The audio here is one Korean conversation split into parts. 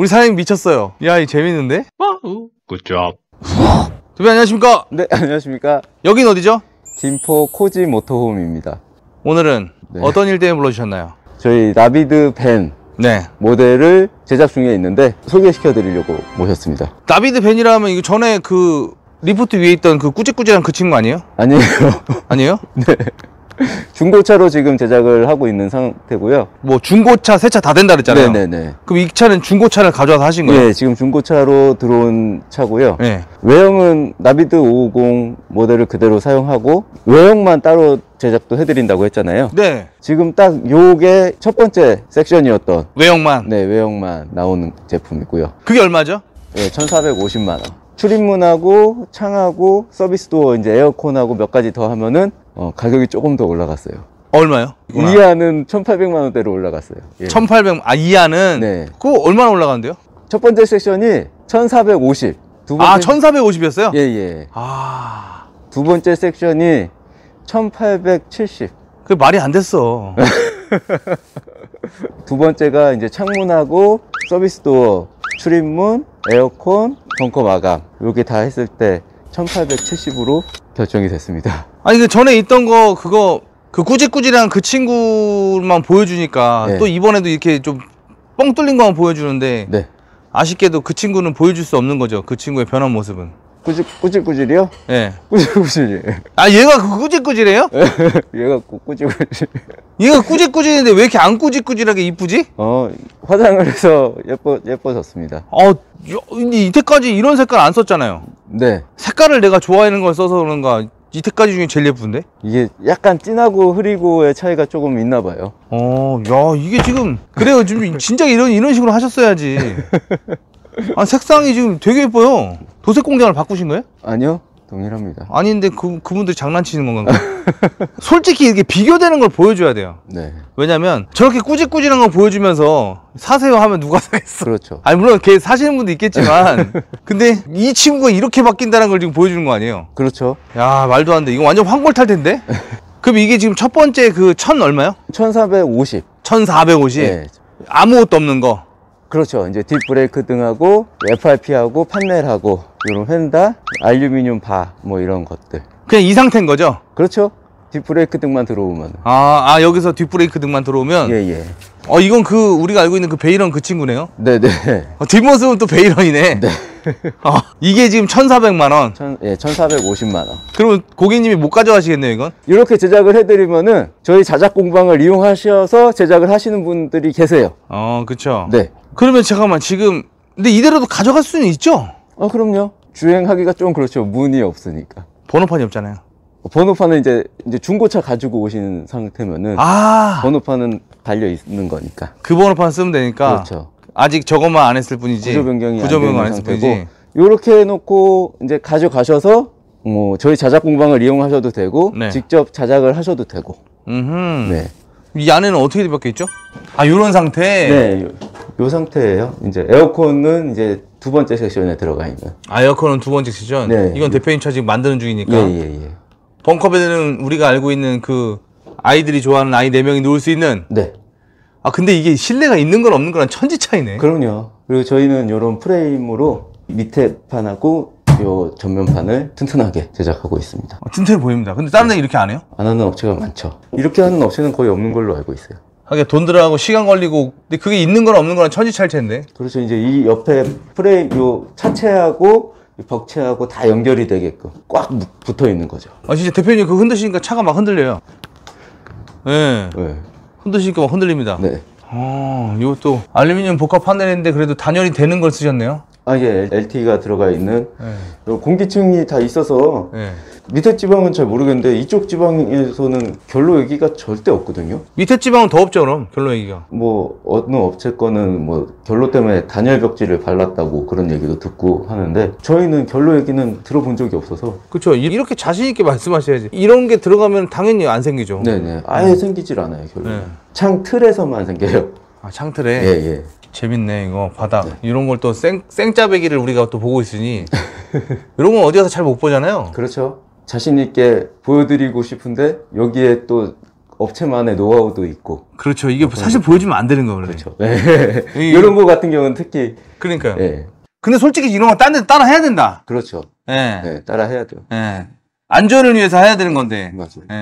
우리 사장님 미쳤어요. 야, 이 재밌는데? 굿잡. 어? 어? 두분 안녕하십니까? 네, 안녕하십니까. 여긴 어디죠? 김포 코지 모터홈입니다. 오늘은 네. 어떤 일 때문에 불러주셨나요? 저희 나비드 밴 네. 모델을 제작 중에 있는데 소개시켜 드리려고 모셨습니다. 나비드 밴이라면 이거 전에 그 리프트 위에 있던 그 꾸지꾸지한 그 친구 아니에요? 아니에요. 아니에요? 네. 중고차로 지금 제작을 하고 있는 상태고요. 뭐 중고차 새차다 된다 그랬잖아요. 네네네. 그럼 이 차는 중고차를 가져와서 하신 거예요? 네, 지금 중고차로 들어온 차고요. 네. 외형은 나비드 550 모델을 그대로 사용하고 외형만 따로 제작도 해드린다고 했잖아요. 네. 지금 딱 요게 첫 번째 섹션이었던 외형만. 네, 외형만 나오는 제품이고요. 그게 얼마죠? 네, 예, 1,450만 원. 출입문하고 창하고 서비스 도 이제 에어컨하고 몇 가지 더 하면은 어, 가격이 조금 더 올라갔어요. 얼마요? 이하는 1,800만 원대로 올라갔어요. 예. 1,800, 아, 이하는? 네. 그거 얼마나 올라가는데요? 첫 번째 섹션이 1,450. 두 번째... 아, 1,450이었어요? 예, 예. 아. 두 번째 섹션이 1,870. 그 말이 안 됐어. 두 번째가 이제 창문하고 서비스 도어, 출입문, 에어컨, 벙커 마감. 요게 다 했을 때 1870으로 결정이 됐습니다 아니 그 전에 있던 거 그거 그 꾸지꾸지랑 그 친구만 보여주니까 네. 또 이번에도 이렇게 좀 뻥 뚫린 거만 보여주는데 네. 아쉽게도 그 친구는 보여줄 수 없는 거죠 그 친구의 변한 모습은 꾸질, 꾸질꾸질이요? 예. 네. 꾸질꾸질. 아, 얘가 그 꾸질꾸질해요? 예. 얘가 꾸- 꾸질꾸질. 얘가 꾸질꾸질인데 왜 이렇게 안 꾸질꾸질하게 이쁘지? 어, 화장을 해서 예뻐, 예뻐졌습니다. 어, 이때까지 이런 색깔 안 썼잖아요. 네. 색깔을 내가 좋아하는 걸 써서 그런가 이때까지 중에 제일 예쁜데? 이게 약간 진하고 흐리고의 차이가 조금 있나 봐요. 어, 야, 이게 지금 그래요. 지금 진짜 이런 이런 식으로 하셨어야지. 아, 색상이 지금 되게 예뻐요. 도색 공장을 바꾸신 거예요? 아니요. 동일합니다. 아닌데 그, 그분들이 장난치는 건가요? 솔직히 이게 비교되는 걸 보여줘야 돼요. 네. 왜냐면 저렇게 꾸짖꾸짖한걸 보여주면서 사세요 하면 누가 사겠어. 그렇죠. 아니, 물론 걔 사시는 분도 있겠지만. 근데 이 친구가 이렇게 바뀐다는 걸 지금 보여주는 거 아니에요? 그렇죠. 야, 말도 안 돼. 이거 완전 황골탈 텐데? 그럼 이게 지금 첫 번째 그 천 얼마요? 1450. 1450? 네. 아무것도 없는 거. 그렇죠. 이제 딥브레이크 등하고 FRP하고 판넬 하고 이런 휀다, 알루미늄 바 뭐 이런 것들. 그냥 이 상태인 거죠? 그렇죠. 뒷브레이크 등만 들어오면 아, 아 여기서 뒷브레이크 등만 들어오면 예 예. 어 이건 그 우리가 알고 있는 그 베이런 그 친구네요 네네 네. 어, 뒷모습은 또 베이런이네 네 어. 이게 지금 1,400만 원. 천, 예, 1,450만 원. 그러면 고객님이 못 가져가시겠네요, 이건? 이렇게 제작을 해드리면은 저희 자작 공방을 이용하셔서 제작을 하시는 분들이 계세요. 어, 그렇죠. 네. 그러면 잠깐만 지금 근데 이대로도 가져갈 수는 있죠? 어, 그럼요. 주행하기가 좀 그렇죠. 문이 없으니까. 번호판이 없잖아요. 번호판은 이제 이제 중고차 가지고 오시는 상태면은 아 번호판은 달려 있는 거니까. 그 번호판 쓰면 되니까. 그렇죠. 아직 저것만 안 했을 뿐이지 구조 변경이 구조 변경 안, 했을 뿐이지 요렇게 해놓고 이제 가져가셔서 뭐 저희 자작 공방을 이용하셔도 되고 네. 직접 자작을 하셔도 되고 음흠. 네. 이 안에는 어떻게 바뀌어 죠아 요런 상태? 네 요, 요 상태예요 이제 에어컨은 이제 두 번째 섹션에 들어가 있는 아 에어컨은 두 번째 섹션? 네 이건 대표님 차 지금 만드는 중이니까 예예예 예, 예. 예. 벙커베드는 우리가 알고 있는 그 아이들이 좋아하는 아이 네명이 누울 수 있는 네아 근데 이게 실내가 있는 건 없는 거랑 천지 차이네. 그럼요. 그리고 저희는 이런 프레임으로 밑에 판하고 요 전면판을 튼튼하게 제작하고 있습니다. 어, 튼튼해 보입니다. 근데 다른 데 이렇게 안 해요? 안 하는 업체가 많죠. 이렇게 하는 업체는 거의 없는 걸로 알고 있어요. 하게 아, 돈 들어가고 시간 걸리고 근데 그게 있는 거랑 없는 거랑 천지 차일 텐데. 그렇죠. 이제 이 옆에 프레임 요 차체하고 이 벽체하고 다 연결이 되게끔 꽉 붙어 있는 거죠. 아 진짜 대표님 그 흔드시니까 차가 막 흔들려요. 예. 네. 흔드시니까 흔들립니다. 네. 아, 이것도 알루미늄 복합 판넬인데 그래도 단열이 되는 걸 쓰셨네요. 아, 예, LTE가 들어가 있는 네. 공기층이 다 있어서 네. 밑에 지방은 잘 모르겠는데 이쪽 지방에서는 결로 얘기가 절대 없거든요. 밑에 지방은 더 없죠, 그럼 결로 얘기가. 뭐 어느 업체 거는 뭐 결로 때문에 단열 벽지를 발랐다고 그런 얘기도 듣고 하는데 저희는 결로 얘기는 들어본 적이 없어서. 그렇죠. 이렇게 자신 있게 말씀하셔야지. 이런 게 들어가면 당연히 안 생기죠. 네네. 아예 음. 생기질 않아요, 결로. 네. 창틀에서만 생겨요. 아, 창틀에. 예, 예. 재밌네 이거 바닥 네. 이런 걸또 생짜배기를 우리가 또 보고 있으니 이런 건 어디 가서 잘 못 보잖아요. 그렇죠. 자신 있게 보여드리고 싶은데 여기에 또 업체만의 노하우도 있고. 그렇죠. 이게 사실 보여주면 안 되는 거예요 그렇죠. 네. 이런 거 같은 경우는 특히. 그러니까요. 네. 근데 솔직히 이런 거딴데 따라 해야 된다. 그렇죠. 네. 네 따라 해야 돼요. 네. 안전을 위해서 해야 되는 건데. 맞아요. 네.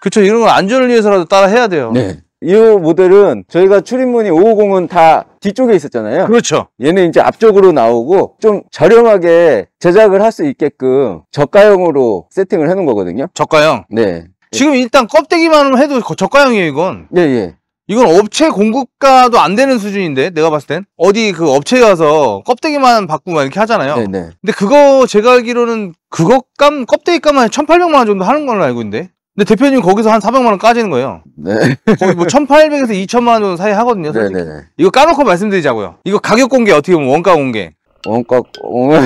그렇죠. 이런 건 안전을 위해서라도 따라 해야 돼요. 네. 이 모델은 저희가 출입문이 550은 다 뒤쪽에 있었잖아요. 그렇죠. 얘는 이제 앞쪽으로 나오고 좀 저렴하게 제작을 할 수 있게끔 저가형으로 세팅을 해놓은 거거든요. 저가형? 네. 지금 일단 껍데기만 해도 저가형이에요, 이건. 예, 예. 이건 업체 공급가도 안 되는 수준인데 내가 봤을 땐 어디 그 업체에 가서 껍데기만 바꾸면 이렇게 하잖아요 네네. 네. 근데 그거 제가 알기로는 그것감껍데기감만 1800만 원 정도 하는 걸로 알고 있는데 근데 대표님 거기서 한 400만 원 까지는 거예요. 네. 거의 뭐 1,800에서 2,000만 원 사이 하거든요. 솔직 네네네. 네. 이거 까놓고 말씀드리자고요. 이거 가격 공개 어떻게 보면 원가 공개. 원가 공개.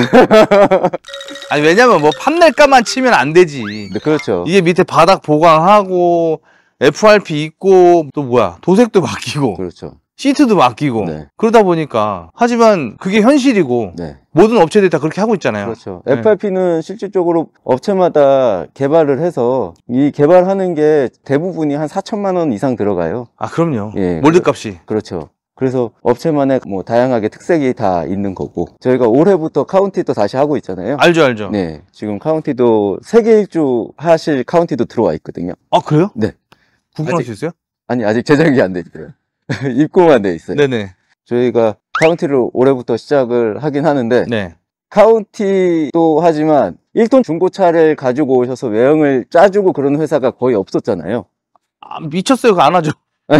아니 왜냐면 뭐 판넬가만 치면 안 되지. 네, 그렇죠. 이게 밑에 바닥 보강하고 FRP 있고 또 뭐야 도색도 바뀌고. 그렇죠. 시트도 맡기고 네. 그러다 보니까 하지만 그게 현실이고 네. 모든 업체들이 다 그렇게 하고 있잖아요. 그렇죠. 네. FRP는 실질적으로 업체마다 개발을 해서 이 개발하는 게 대부분이 한 4천만 원 이상 들어가요. 아 그럼요. 예, 몰드값이. 그렇죠. 그래서 업체만의 뭐 다양하게 특색이 다 있는 거고 저희가 올해부터 카운티도 다시 하고 있잖아요. 알죠, 알죠. 네, 지금 카운티도 세계 일주 하실 카운티도 들어와 있거든요. 아 그래요? 네. 구분할 아직, 어요 아니 아직 제작이 안됐어요 입고만 돼 있어요. 네네. 저희가 카운티를 올해부터 시작을 하긴 하는데 네. 카운티도 하지만 1톤 중고차를 가지고 오셔서 외형을 짜주고 그런 회사가 거의 없었잖아요. 아, 미쳤어요. 그거 안 하죠.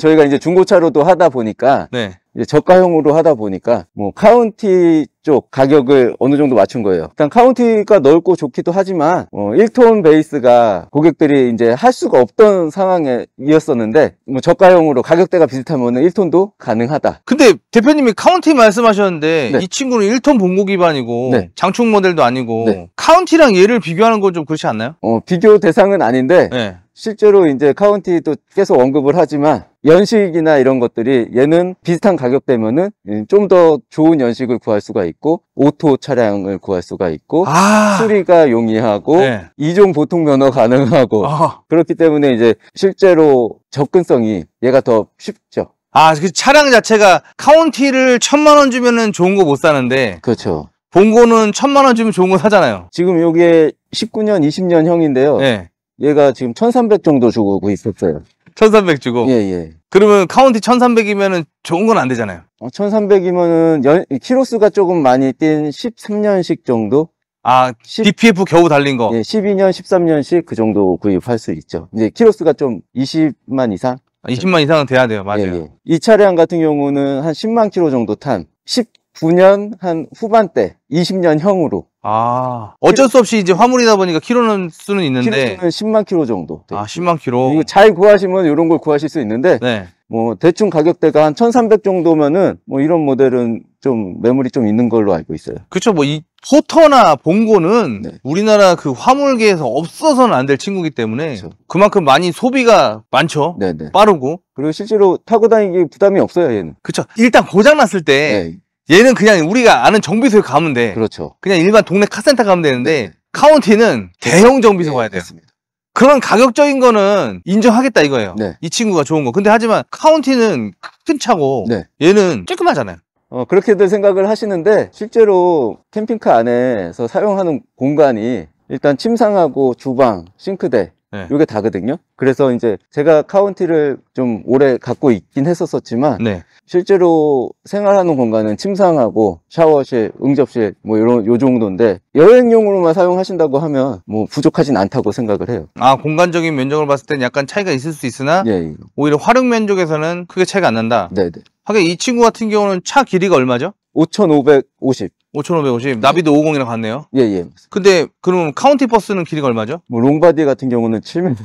저희가 이제 중고차로도 하다 보니까 네. 이제 저가형으로 하다 보니까 뭐 카운티 쪽 가격을 어느 정도 맞춘 거예요. 일단 카운티가 넓고 좋기도 하지만 어, 1톤 베이스가 고객들이 이제 할 수가 없던 상황에 이었었는데 뭐 저가형으로 가격대가 비슷하면 1톤도 가능하다. 근데 대표님이 카운티 말씀하셨는데 네. 이 친구는 1톤 본고 기반이고 네. 장축 모델도 아니고 네. 카운티랑 얘를 비교하는 건 좀 그렇지 않나요? 어, 비교 대상은 아닌데 네. 실제로 이제 카운티도 계속 언급을 하지만 연식이나 이런 것들이 얘는 비슷한 가격대면은 좀 더 좋은 연식을 구할 수가 있고 오토 차량을 구할 수가 있고 아 수리가 용이하고 네. 2종 보통 면허 가능하고 어 그렇기 때문에 이제 실제로 접근성이 얘가 더 쉽죠. 아, 그 차량 자체가 카운티를 천만 원 주면은 좋은 거 못 사는데 그렇죠. 봉고는 천만 원 주면 좋은 거 사잖아요. 지금 요게 19년, 20년 형인데요. 네. 얘가 지금 1,300 정도 주고 있었어요 천삼백 주고. 예, 예. 그러면 카운티 천삼백이면은 좋은 건 안 되잖아요. 어, 1300이면은 연, 키로수가 조금 많이 뛴 13년식 정도? 아, 십- DPF 겨우 달린 거. 예, 12년, 13년씩 그 정도 구입할 수 있죠. 이제 키로수가 좀 20만 이상? 아, 20만 이상은 돼야 돼요. 맞아요. 예, 예. 이 차량 같은 경우는 한 10만 키로 정도 탄 19년 한 후반대 20년형으로 아 어쩔 수 없이 이제 화물이다 보니까 키로는 수는 있는데 키로는 10만 키로 정도. 아 10만 키로 이거 잘 구하시면 이런 걸 구하실 수 있는데 네. 뭐 대충 가격대가 한 1,300 정도면은 뭐 이런 모델은 좀 매물이 좀 있는 걸로 알고 있어요. 그쵸 뭐 이 포터나 봉고는 네. 우리나라 그 화물계에서 없어서는 안 될 친구기 때문에 그쵸. 그만큼 많이 소비가 많죠 네네. 네. 빠르고 그리고 실제로 타고 다니기 부담이 없어요 얘는. 그쵸 일단 고장 났을 때 네. 얘는 그냥 우리가 아는 정비소에 가면 돼. 그렇죠. 그냥 일반 동네 카센터 가면 되는데 네. 카운티는 대형 정비소 가야 네, 돼요. 맞습니다. 그런 가격적인 거는 인정하겠다 이거예요. 네. 이 친구가 좋은 거. 근데 하지만 카운티는 큰 차고 네. 얘는 쬐끔하잖아요. 어, 그렇게들 생각을 하시는데 실제로 캠핑카 안에서 사용하는 공간이 일단 침상하고 주방, 싱크대 네. 이게 다거든요. 그래서 이제 제가 카운티를 좀 오래 갖고 있긴 했었었지만 네. 실제로 생활하는 공간은 침상하고 샤워실, 응접실 뭐 이런 요 정도인데 여행용으로만 사용하신다고 하면 뭐 부족하진 않다고 생각을 해요. 아 공간적인 면적을 봤을 땐 약간 차이가 있을 수 있으나 예. 예. 오히려 활용 면적에서는 크게 차이가 안 난다. 네네. 네. 하긴 이 친구 같은 경우는 차 길이가 얼마죠? 5,550. 5,550. 나비도 50이랑 같네요. 예, 예. 근데 그럼 카운티 버스는 길이가 얼마죠? 뭐 롱바디 같은 경우는 7m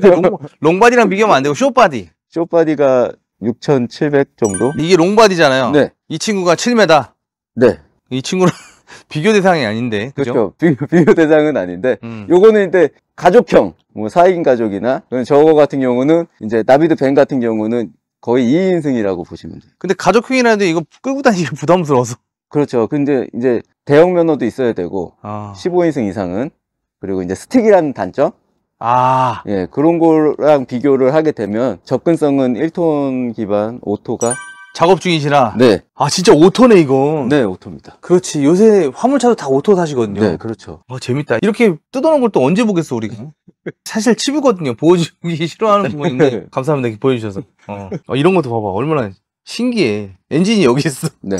정 롱, 롱바디랑 비교하면 안 되고 쇼바디. 쇼바디가 6,700 정도? 이게 롱바디잖아요. 네. 이 친구가 7m. 네. 이 친구랑 비교 대상이 아닌데. 그렇죠. 비교, 비교 대상은 아닌데. 음. 요거는 근데 가족형, 뭐 4인 가족이나 저거 같은 경우는 이제 나비드 밴 같은 경우는 거의 2인승이라고 보시면 돼요. 근데 가족형이라는데 이거 끌고 다니기 부담스러워서. 그렇죠. 근데 이제 대형 면허도 있어야 되고 아. 15인승 이상은 그리고 이제 스틱이라는 단점 아. 예, 그런 거랑 비교를 하게 되면 접근성은 1톤 기반 오토가 작업 중이시라. 네. 아, 진짜 오토네 이거. 네, 오토입니다. 그렇지. 요새 화물차도 다 오토 사시거든요 네, 그렇죠. 아, 재밌다. 이렇게 뜯어놓은 걸 또 언제 보겠어, 우리가. 사실 치부거든요. 보여주기 싫어하는 부분인데 네. 감사합니다. 보여주셔서. 어. 어, 이런 것도 봐봐. 얼마나 신기해. 엔진이 여기 있어. 네.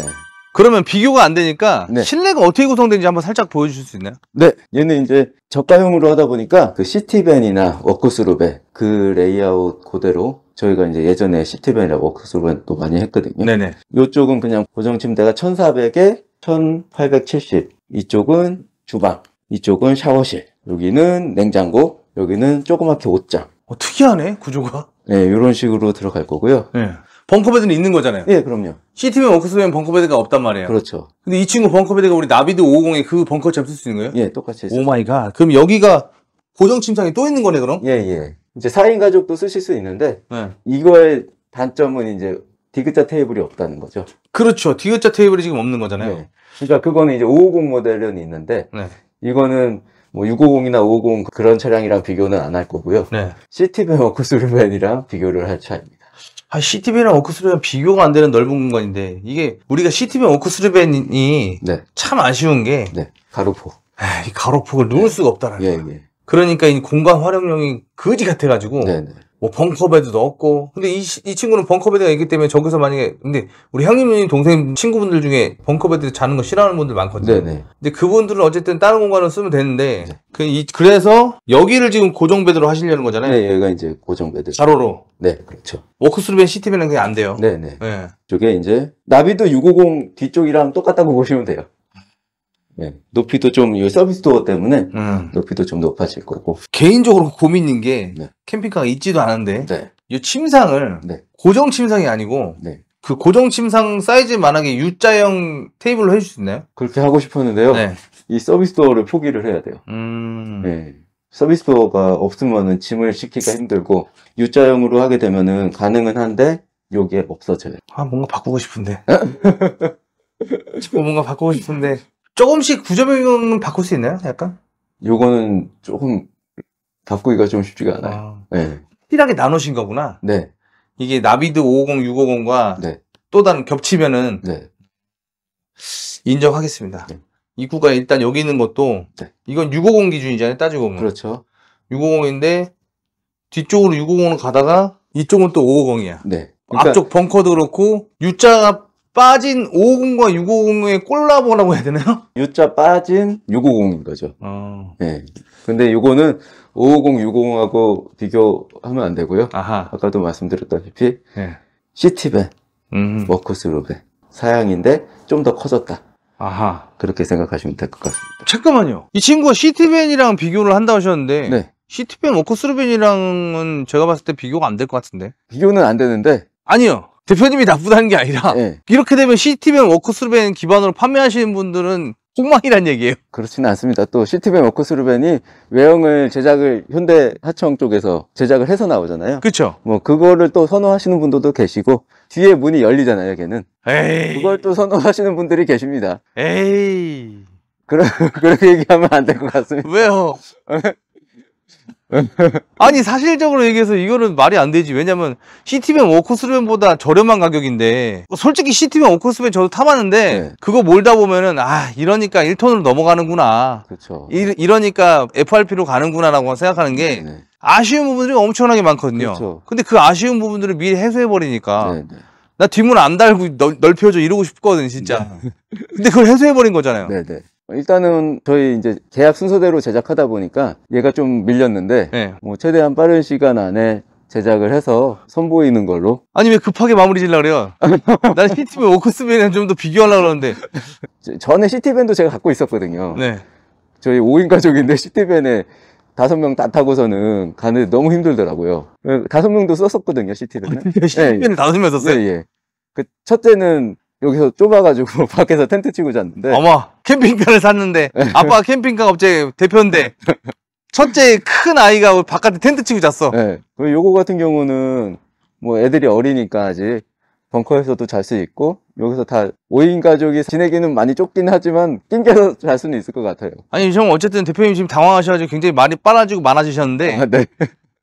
그러면 비교가 안 되니까 네. 실내가 어떻게 구성되는지 한번 살짝 보여주실 수 있나요? 네, 얘는 이제 저가형으로 하다 보니까 그 시티밴이나 워크스루베그 레이아웃 그대로 저희가 이제 예전에 시티밴이나 워크스루베도 많이 했거든요. 네네. 이쪽은 그냥 고정 침대가 1,400에 1,870. 이쪽은 주방, 이쪽은 샤워실, 여기는 냉장고, 여기는 조그맣게 옷장 어, 특이하네 구조가. 네, 이런 식으로 들어갈 거고요. 네. 벙커베드는 있는 거잖아요. 예, 그럼요. 시티맨 워크스맨 벙커베드가 없단 말이에요. 그렇죠. 근데 이 친구 벙커베드가 우리 나비드 550의 그 벙커처럼 쓸 수 있는 거예요? 예, 똑같이. 오 마이 갓. 그럼 여기가 고정 침상이 또 있는 거네, 그럼? 예, 예. 이제 4인 가족도 쓰실 수 있는데 네. 이거의 단점은 이제 디귿자 테이블이 없다는 거죠. 그렇죠. 디귿자 테이블이 지금 없는 거잖아요. 네. 그러니까 그거는 이제 550 모델은 있는데 네. 이거는 뭐 650이나 550 그런 차량이랑 비교는 안 할 거고요. 네. 시티밴 워크스루밴이랑 비교를 할 차입니다. 아, 시티밴이랑 워크스루밴 비교가 안 되는 넓은 공간인데 이게 우리가 시티밴 워크스루밴이 네. 참 아쉬운 게 네. 가로폭. 에이, 가로폭을 놓을 네. 수가 없다라는 예, 거예요. 예. 그러니까 이 공간 활용량이 거지 같아가지고 네네. 네. 뭐 벙커베드도 없고 근데 이, 이 친구는 벙커베드가 있기 때문에 저기서 만약에 근데 우리 형님 누 동생 친구분들 중에 벙커베드 자는 거 싫어하는 분들 많거든요 네네. 네. 근데 그분들은 어쨌든 다른 공간으로 쓰면 되는데 네. 그, 이, 그래서 여기를 지금 고정베드로 하시려는 거잖아요 네 여기가 이제 고정베드 가로로 네 그렇죠 워크스루벤 시티벤은 그게안 돼요 네네 네. 네. 저게 이제 나비도 650 뒤쪽이랑 똑같다고 보시면 돼요 네. 높이도 좀, 이 서비스 도어 때문에 음. 높이도 좀 높아질 거고. 개인적으로 고민인 게 네. 캠핑카가 있지도 않은데 네. 이 침상을 네. 고정 침상이 아니고 네. 그 고정 침상 사이즈만하게 U자형 테이블로 해줄 수 있나요? 그렇게 하고 싶었는데요. 네. 이 서비스 도어를 포기를 해야 돼요. 음. 네. 서비스 도어가 없으면은 짐을 싣기가 힘들고 U자형으로 하게 되면은 가능은 한데 요게 없어져요. 아 뭔가 바꾸고 싶은데. 어, 뭔가 바꾸고 싶은데 조금씩 구조 변경은 바꿀 수 있나요? 약간? 요거는 조금 바꾸기가 좀 쉽지가 않아요. 아. 네. 확하게 나누신 거구나. 네. 이게 나비드 550, 650과 네. 또 다른 겹치면은 네. 인정하겠습니다. 네. 입구가 일단 여기 있는 것도 네. 이건 650 기준이잖아요. 따지고 보면. 그렇죠. 650인데 뒤쪽으로 650으로 가다가 이쪽은 또 550이야. 네. 그러니까... 앞쪽 벙커도 그렇고 U자가 빠진 550과 650의 콜라보라고 해야 되나요? U자 빠진 650인 거죠. 어. 네. 근데 이거는 550, 650하고 비교하면 안 되고요. 아하. 아까도 말씀드렸다시피 네. 예. 시티밴, 음. 워커스루밴, 사양인데 좀 더 커졌다. 아하. 그렇게 생각하시면 될 것 같습니다. 잠깐만요. 이 친구가 시티밴이랑 비교를 한다고 하셨는데 네. 시티밴 워커스루밴이랑은 제가 봤을 때 비교가 안 될 것 같은데. 비교는 안 되는데 아니요. 대표님이 나쁘다는 게 아니라 네. 이렇게 되면 시티밴, 워크스루벤 기반으로 판매하시는 분들은 폭망이란 얘기예요. 그렇지는 않습니다. 또 시티밴, 워크스루벤이 외형을 제작을 현대 하청 쪽에서 제작을 해서 나오잖아요. 그렇죠. 뭐 그거를 또 선호하시는 분들도 계시고 뒤에 문이 열리잖아요, 걔는. 에이. 그걸 또 선호하시는 분들이 계십니다. 에이. 그런 그렇게 얘기하면 안 될 것 같습니다. 왜요? 어, 아니 사실적으로 얘기해서 이거는 말이 안 되지 왜냐면 시티맨 워커스벤보다 저렴한 가격인데 솔직히 시티맨 워커스벤 저도 타봤는데 네. 그거 몰다 보면은 아 이러니까 1톤으로 넘어가는구나 그렇죠. 이, 러니까 FRP로 가는구나 라고 생각하는 게 네, 네. 아쉬운 부분들이 엄청나게 많거든요 그렇죠. 근데 그 아쉬운 부분들을 미리 해소해 버리니까 네, 네. 나 뒷문 안 달고 넓, 넓혀줘 이러고 싶거든 진짜 근데 그걸 해소해 버린 거잖아요 일단은 저희 이제 계약 순서대로 제작하다 보니까 얘가 좀 밀렸는데 네. 뭐 최대한 빠른 시간 안에 제작을 해서 선보이는 걸로 아니 왜 급하게 마무리 질라 그래요? 난 시티밴 오크스밴이랑 좀 더 비교하려고 그러는데 전에 시티밴도 제가 갖고 있었거든요 네. 저희 5인 가족인데 시티밴에 다섯 명 다 타고서는 가는데 너무 힘들더라고요 그 다섯 명도 썼었거든요 시티밴은 CT밴을 아, 예, 예. 다섯 명 썼어요? 예, 예. 그 첫째는 여기서 좁아가지고 밖에서 텐트 치고 잤는데 어머 캠핑카를 샀는데 네. 아빠가 캠핑카 업체 대표인데 첫째 큰 아이가 바깥에 텐트 치고 잤어 네. 그리고 요거 같은 경우는 뭐 애들이 어리니까 아직 벙커에서도 잘 수 있고 여기서 다 5인 가족이 지내기는 많이 좁긴 하지만 낑겨서 잘 수는 있을 것 같아요 아니 형 어쨌든 대표님 지금 당황하셔가지고 굉장히 많이빨아지고 많아지셨는데 아, 네.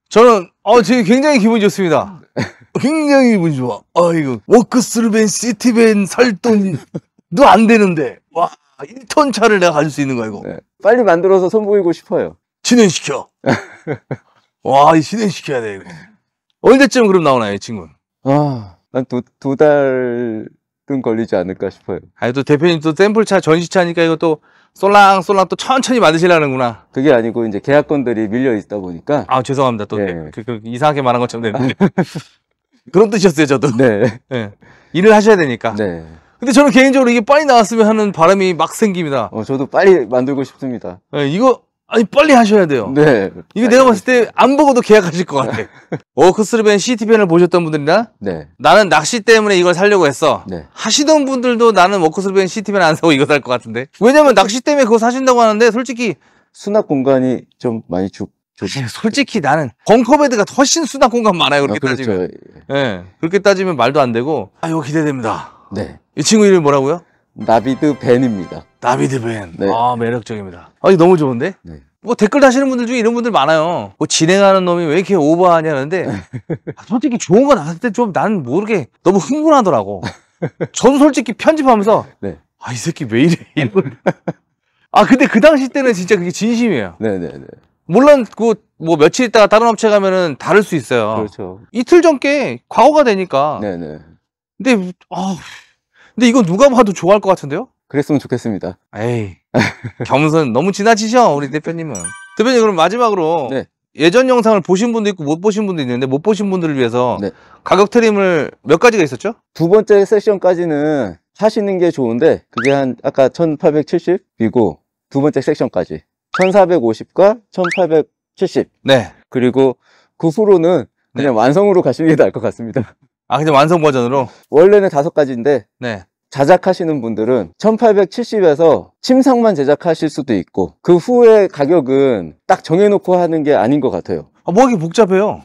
저는 어 지금 굉장히 기분이 좋습니다 굉장히 기분 좋아. 아이고, 워크스루벤, 시티벤 살 돈도 안 되는데. 와, 1톤 차를 내가 가질 수 있는 거야, 이거. 네. 빨리 만들어서 선보이고 싶어요. 진행시켜. 와, 이 진행시켜야 돼, 이거. 언제쯤 그럼 나오나요, 친구 아, 난 두, 두 달은 걸리지 않을까 싶어요. 아니, 또 대표님 또 샘플차, 전시차니까 이거 또 솔랑솔랑 또 천천히 만드시려는구나. 그게 아니고 이제 계약건들이 밀려 있다 보니까. 아 죄송합니다. 또 예. 그, 그, 그 이상하게 말한 것처럼 됐는데. 그런 뜻이었어요, 저도. 네. 네. 일을 하셔야 되니까. 네. 근데 저는 개인적으로 이게 빨리 나왔으면 하는 바람이 막 생깁니다. 어, 저도 빨리 만들고 싶습니다. 네, 이거 아니 빨리 하셔야 돼요. 네. 이거 내가 봤을 때 안 보고도 계약하실 것 같아. 워크스루벤 시티밴을 보셨던 분들이나 네. 나는 낚시 때문에 이걸 살려고 했어. 네. 하시던 분들도 나는 워크스루벤 시티밴 안 사고 이거 살 것 같은데. 왜냐면 낚시 때문에 그거 사신다고 하는데 솔직히 수납 공간이 좀 많이 줍 조심. 솔직히 나는 벙커베드가 훨씬 수납 공간 많아요. 그렇게 아, 그렇죠. 따지면. 예. 네. 그렇게 따지면 말도 안 되고. 아, 이거 기대됩니다. 네. 이 친구 이름이 뭐라고요? 나비드 벤입니다. 나비드 벤. 네. 아, 매력적입니다. 아, 이거 너무 좋은데? 네. 뭐 댓글 다시는 분들 중에 이런 분들 많아요. 뭐 진행하는 놈이 왜 이렇게 오버하냐는데 네. 아, 솔직히 좋은 거 나왔을 때좀 나는 모르게 너무 흥분하더라고. 저는 솔직히 편집하면서 네. 아이 새끼 왜 이래 이런. 아 근데 그 당시 때는 진짜 그게 진심이에요. 네네네. 네, 네. 물론 그뭐 며칠 있다가 다른 업체 가면은 다를 수 있어요. 그렇죠. 이틀 전께 과거가 되니까. 네네. 근데 아 근데 이거 누가 봐도 좋아할 것 같은데요? 그랬으면 좋겠습니다. 에이 겸손 너무 지나치죠 우리 대표님은. 대표님 그럼 마지막으로 네. 예전 영상을 보신 분도 있고 못 보신 분도 있는데 못 보신 분들을 위해서 네. 가격 트림을 몇 가지가 있었죠? 두 번째 세션까지는 하시는 게 좋은데 그게 한 아까 1870이고 두 번째 섹션까지 1450과 1870. 네. 그리고 그 후로는 그냥 네. 완성으로 가시는 게 나을 것 같습니다. 아, 그냥 완성 버전으로? 원래는 다섯 가지인데 네. 자작하시는 분들은 1870에서 침상만 제작하실 수도 있고 그 후에 가격은 딱 정해놓고 하는 게 아닌 것 같아요. 아, 뭐 하기 복잡해요.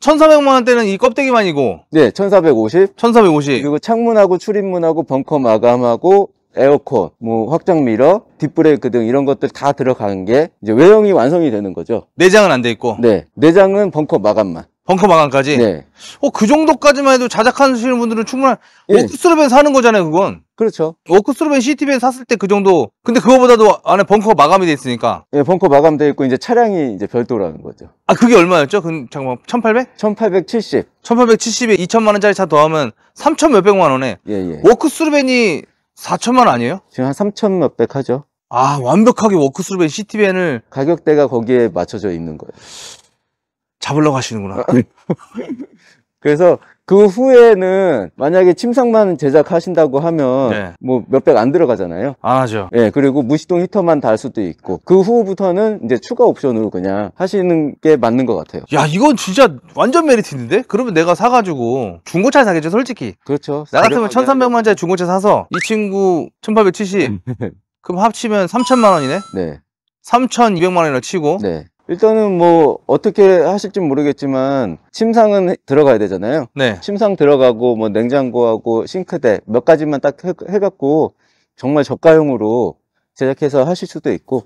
1400만 원대는 이 껍데기만이고 네, 1450. 1450. 그리고 창문하고 출입문하고 벙커 마감하고 에어컨, 뭐 확장 미러, 뒷브레이크 등 이런 것들 다 들어간 게 이제 외형이 완성이 되는 거죠. 내장은 안 돼 있고. 네. 내장은 벙커 마감만. 벙커 마감까지. 네. 어, 그 정도까지만 해도 자작하시는 분들은 충분한 예. 오크스루벤 사는 거잖아요, 그건. 그렇죠. 워크스루벤 시티벤 샀을 때 그 정도. 근데 그거보다도 안에 벙커 마감이 돼 있으니까. 예, 벙커 마감돼 있고 이제 차량이 이제 별도라는 거죠. 아, 그게 얼마였죠? 그 잠깐만. 1,800? 1,870. 1,870에 2천만 원짜리 차 더하면 3천 몇백만 원에 예, 예. 워크스루벤이 4천만 아니에요? 지금 한 3천 몇백 하죠. 아 완벽하게 워크스루벤 시티벤을 가격대가 거기에 맞춰져 있는 거예요. 잡으러가시는구나 그래서 그 후에는 만약에 침상만 제작하신다고 하면 네. 뭐 몇백 안 들어가잖아요. 아, 죠 예, 그리고 무시동 히터만 달 수도 있고 그 후부터는 이제 추가 옵션으로 그냥 하시는 게 맞는 것 같아요. 야, 이건 진짜 완전 메리트 인데 그러면 내가 사가지고 중고차 사겠죠, 솔직히. 그렇죠. 나 같으면 1,300만짜리 중고차 사서 이 친구 1,870. 그럼 합치면 3천만 원이네? 네. 3,200만 원이나 치고 네. 일단은 뭐 어떻게 하실지 모르겠지만 침상은 들어가야 되잖아요. 네. 침상 들어가고 뭐 냉장고하고 싱크대 몇 가지만 딱 해, 갖고 정말 저가형으로 제작해서 하실 수도 있고.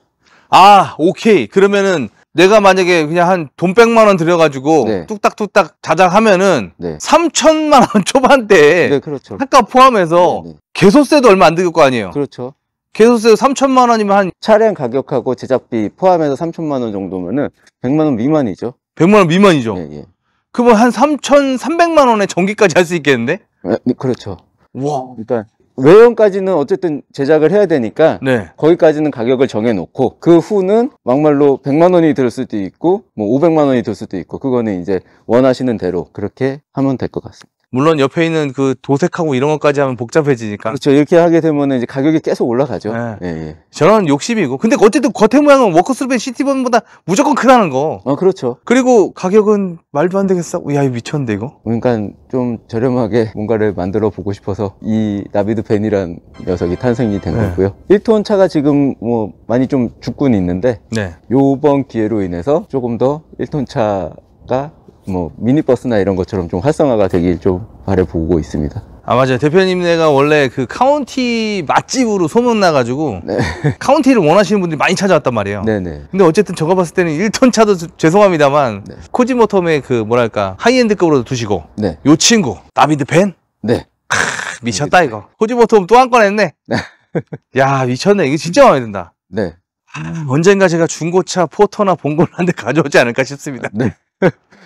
아, 오케이. 그러면은 내가 만약에 그냥 한 돈 백만 원 들여가지고 네. 뚝딱뚝딱 자작하면은 네. 삼천만원 초반대에 네, 그렇죠. 한가 포함해서 네, 네. 개소세도 얼마 안 들을 거 아니에요. 그렇죠. 개소세 3천만 원이면 한 차량 가격하고 제작비 포함해서 3천만 원 정도면은 100만 원 미만이죠. 100만 원 미만이죠. 예, 예. 그러면 한 3,300만 원에 전기까지 할 수 있겠는데? 예, 그렇죠. 와. 일단 그러니까 외형까지는 어쨌든 제작을 해야 되니까 네. 거기까지는 가격을 정해놓고 그 후는 막말로 100만 원이 들 수도 있고 뭐 500만 원이 들 수도 있고 그거는 이제 원하시는 대로 그렇게 하면 될 것 같습니다. 물론 옆에 있는 그 도색하고 이런 것까지 하면 복잡해지니까. 그렇죠. 이렇게 하게 되면 이제 가격이 계속 올라가죠. 네. 예. 예, 예. 저는 욕심이고. 근데 어쨌든 겉의 모양은 워크스루벤 시티본보다 무조건 크다는 거. 어, 그렇죠. 그리고 가격은 말도 안 되겠어. 야, 이거 미쳤는데, 이거? 그러니까 좀 저렴하게 뭔가를 만들어 보고 싶어서 이 나비드 벤이란 녀석이 탄생이 된 네. 거고요. 1톤 차가 지금 뭐 많이 좀죽군 있는데 네. 요번 기회로 인해서 조금 더 1톤 차가 뭐 미니버스나 이런 것처럼 좀 활성화가 되길 좀 바래보고 있습니다. 아 맞아요 대표님 내가 원래 그 카운티 맛집으로 소문나가지고 네. 카운티를 원하시는 분들이 많이 찾아왔단 말이에요 네네. 네. 근데 어쨌든 저가 봤을 때는 1톤 차도 죄송합니다만 네. 코지모텀의 그 뭐랄까 하이엔드급으로 두시고 네. 요 친구 다비드 펜? 네 크, 미쳤다 네. 이거 코지모텀 또한 건 했네 네. 야 미쳤네 이게 진짜 마음에 든다 네. 아, 언젠가 제가 중고차 포터나 봉골한데 가져오지 않을까 싶습니다 네.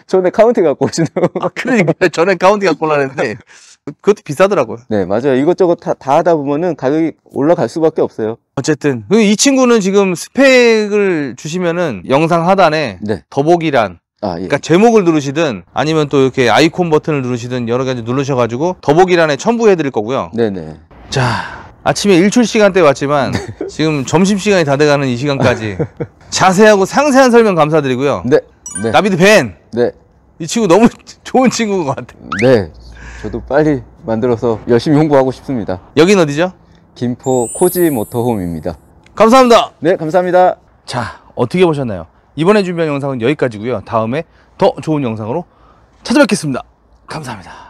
저는 카운티 갖고 오시는 아, 그러니까 전에 카운티 갖고 올라는데 그것도 비싸더라고요. 네, 맞아요. 이것저것 다, 다 하다 보면은 가격이 올라갈 수밖에 없어요. 어쨌든 이 친구는 지금 스펙을 주시면은 영상 하단에 네. 더보기란 아, 예. 그러니까 제목을 누르시든 아니면 또 이렇게 아이콘 버튼을 누르시든 여러 가지 누르셔가지고 더보기란에 첨부해 드릴 거고요. 네네. 네. 자, 아침에 일출 시간대 왔지만 지금 점심시간이 다 돼가는 이 시간까지 자세하고 상세한 설명 감사드리고요. 네. 네. 다비드 벤. 네. 이 친구 너무 좋은 친구인 것 같아요. 네. 저도 빨리 만들어서 열심히 홍보하고 싶습니다. 여긴 어디죠? 김포 코지 모터홈입니다. 감사합니다. 네, 감사합니다. 자, 어떻게 보셨나요? 이번에 준비한 영상은 여기까지고요. 다음에 더 좋은 영상으로 찾아뵙겠습니다. 감사합니다.